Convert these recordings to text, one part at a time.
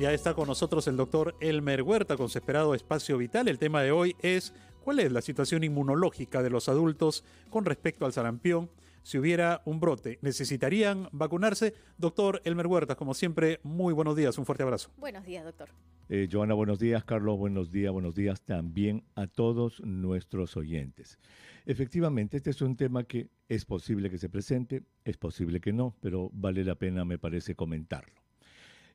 Ya está con nosotros el doctor Elmer Huerta con su esperado espacio vital. El tema de hoy es cuál es la situación inmunológica de los adultos con respecto al sarampión. Si hubiera un brote, ¿necesitarían vacunarse? Doctor Elmer Huerta, como siempre, muy buenos días, un fuerte abrazo. Buenos días, doctor. Eh, Joana, buenos días. Carlos, buenos días. Buenos días también a todos nuestros oyentes. Efectivamente, este es un tema que es posible que se presente, es posible que no, pero vale la pena, me parece, comentarlo.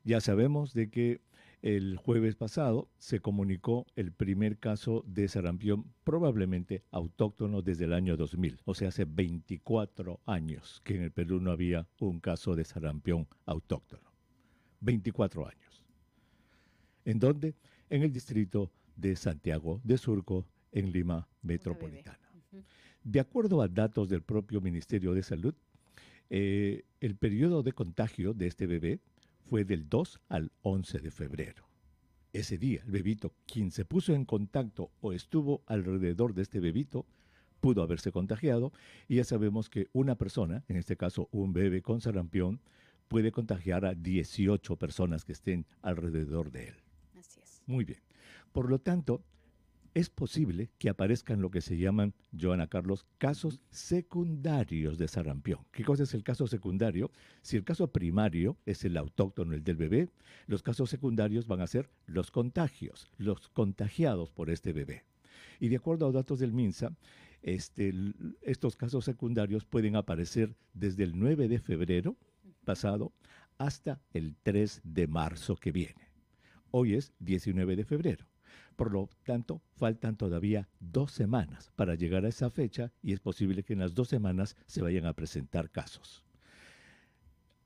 Ya sabemos de que el jueves pasado se comunicó el primer caso de sarampión probablemente autóctono desde el año 2000, o sea, hace 24 años que en el Perú no había un caso de sarampión autóctono. 24 años. ¿En dónde? En el distrito de Santiago de Surco, en Lima Metropolitana. De acuerdo a datos del propio Ministerio de Salud, eh, el periodo de contagio de este bebé fue del 2 al 11 de febrero. Ese día, el bebito, quien se puso en contacto o estuvo alrededor de este bebito, pudo haberse contagiado y ya sabemos que una persona, en este caso un bebé con sarampión, puede contagiar a 18 personas que estén alrededor de él. Así es. Muy bien. Por lo tanto, es posible que aparezcan lo que se llaman, Joana Carlos, casos secundarios de sarampión. ¿Qué cosa es el caso secundario? Si el caso primario es el autóctono, el del bebé, los casos secundarios van a ser los contagios, los contagiados por este bebé. Y de acuerdo a datos del MINSA, este, estos casos secundarios pueden aparecer desde el 9 de febrero pasado hasta el 3 de marzo que viene. Hoy es 19 de febrero. Por lo tanto, faltan todavía dos semanas para llegar a esa fecha y es posible que en las dos semanas se vayan a presentar casos.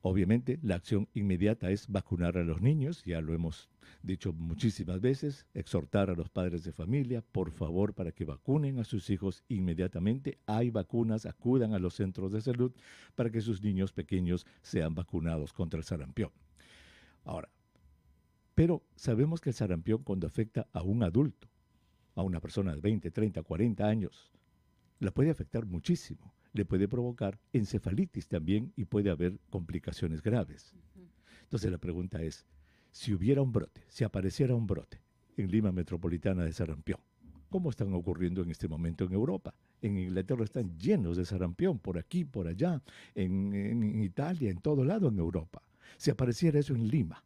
Obviamente, la acción inmediata es vacunar a los niños, ya lo hemos dicho muchísimas veces, exhortar a los padres de familia, por favor, para que vacunen a sus hijos inmediatamente. Hay vacunas, acudan a los centros de salud para que sus niños pequeños sean vacunados contra el sarampión. Ahora, pero sabemos que el sarampión cuando afecta a un adulto, a una persona de 20, 30, 40 años, la puede afectar muchísimo. Le puede provocar encefalitis también y puede haber complicaciones graves. Entonces la pregunta es, si hubiera un brote, si apareciera un brote en Lima Metropolitana de sarampión, ¿cómo están ocurriendo en este momento en Europa? En Inglaterra están llenos de sarampión, por aquí, por allá, en, Italia, en todo lado en Europa. Si apareciera eso en Lima,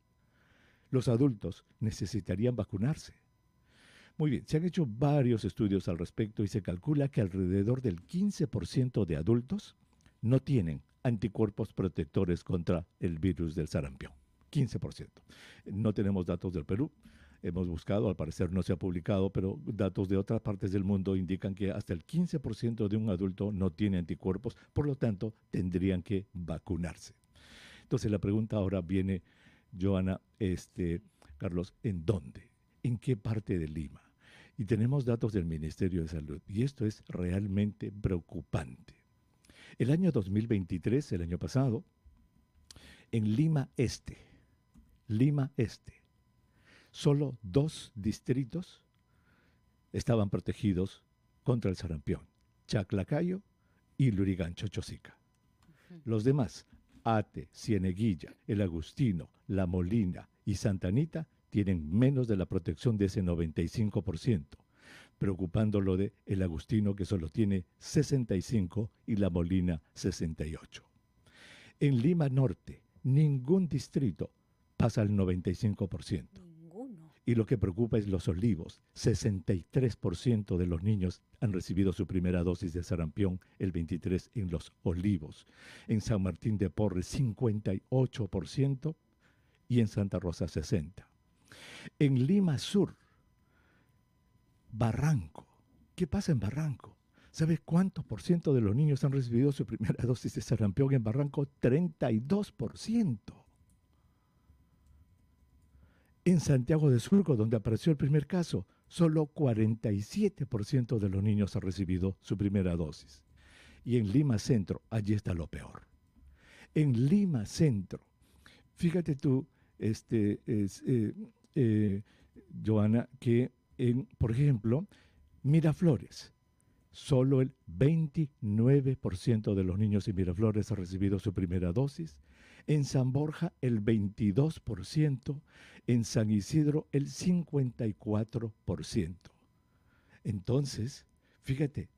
los adultos necesitarían vacunarse. Muy bien, se han hecho varios estudios al respecto y se calcula que alrededor del 15% de adultos no tienen anticuerpos protectores contra el virus del sarampión. 15%. No tenemos datos del Perú. Hemos buscado, al parecer no se ha publicado, pero datos de otras partes del mundo indican que hasta el 15% de un adulto no tiene anticuerpos, por lo tanto tendrían que vacunarse. Entonces la pregunta ahora viene Joana, este, Carlos, ¿en dónde? ¿En qué parte de Lima? Y tenemos datos del Ministerio de Salud y esto es realmente preocupante. El año 2023, el año pasado, en Lima Este, Lima Este, solo dos distritos estaban protegidos contra el sarampión, Chaclacayo y Lurigancho Chosica. Los demás Ate, Cieneguilla, El Agustino, La Molina y Santa Anita tienen menos de la protección de ese 95%, preocupando lo de El Agustino que solo tiene 65 y La Molina 68. En Lima Norte, ningún distrito pasa al 95%. Y lo que preocupa es los olivos. 63% de los niños han recibido su primera dosis de sarampión el 23 en los olivos. En San Martín de Porres 58% y en Santa Rosa 60%. En Lima Sur, Barranco. ¿Qué pasa en Barranco? ¿Sabes cuánto por ciento de los niños han recibido su primera dosis de sarampión en Barranco? 32%. En Santiago de Surco, donde apareció el primer caso, solo 47% de los niños ha recibido su primera dosis. Y en Lima Centro, allí está lo peor. En Lima Centro, fíjate tú, este, eh, eh, Joana, que, en, por ejemplo, Miraflores, solo el 29% de los niños en Miraflores ha recibido su primera dosis en San Borja el 22%, en San Isidro el 54%. Entonces, fíjate,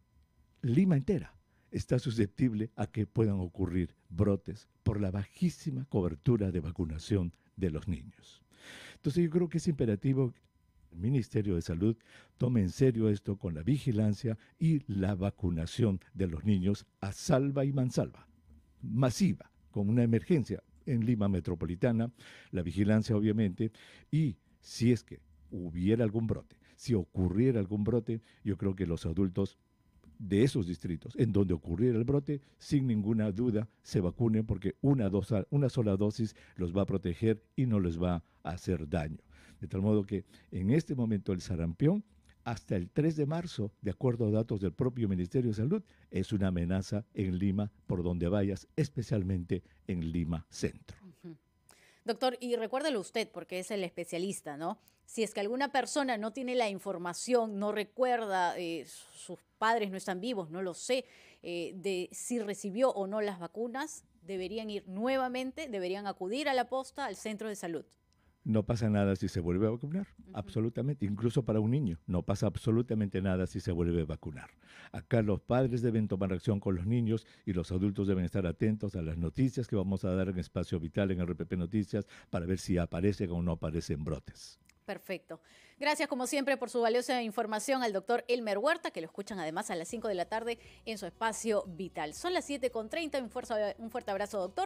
Lima entera está susceptible a que puedan ocurrir brotes por la bajísima cobertura de vacunación de los niños. Entonces yo creo que es imperativo que el Ministerio de Salud tome en serio esto con la vigilancia y la vacunación de los niños a salva y mansalva, masiva con una emergencia en Lima Metropolitana, la vigilancia obviamente, y si es que hubiera algún brote, si ocurriera algún brote, yo creo que los adultos de esos distritos en donde ocurriera el brote, sin ninguna duda, se vacunen porque una, una sola dosis los va a proteger y no les va a hacer daño. De tal modo que en este momento el sarampión hasta el 3 de marzo, de acuerdo a datos del propio Ministerio de Salud, es una amenaza en Lima por donde vayas, especialmente en Lima Centro. Doctor, y recuérdelo usted, porque es el especialista, ¿no? Si es que alguna persona no tiene la información, no recuerda, eh, sus padres no están vivos, no lo sé, eh, de si recibió o no las vacunas, deberían ir nuevamente, deberían acudir a la posta, al centro de salud no pasa nada si se vuelve a vacunar, absolutamente, incluso para un niño, no pasa absolutamente nada si se vuelve a vacunar. Acá los padres deben tomar acción con los niños y los adultos deben estar atentos a las noticias que vamos a dar en Espacio Vital, en RPP Noticias, para ver si aparecen o no aparecen brotes. Perfecto. Gracias como siempre por su valiosa información al doctor Elmer Huerta, que lo escuchan además a las 5 de la tarde en su espacio vital. Son las 7.30, un, un fuerte abrazo doctor.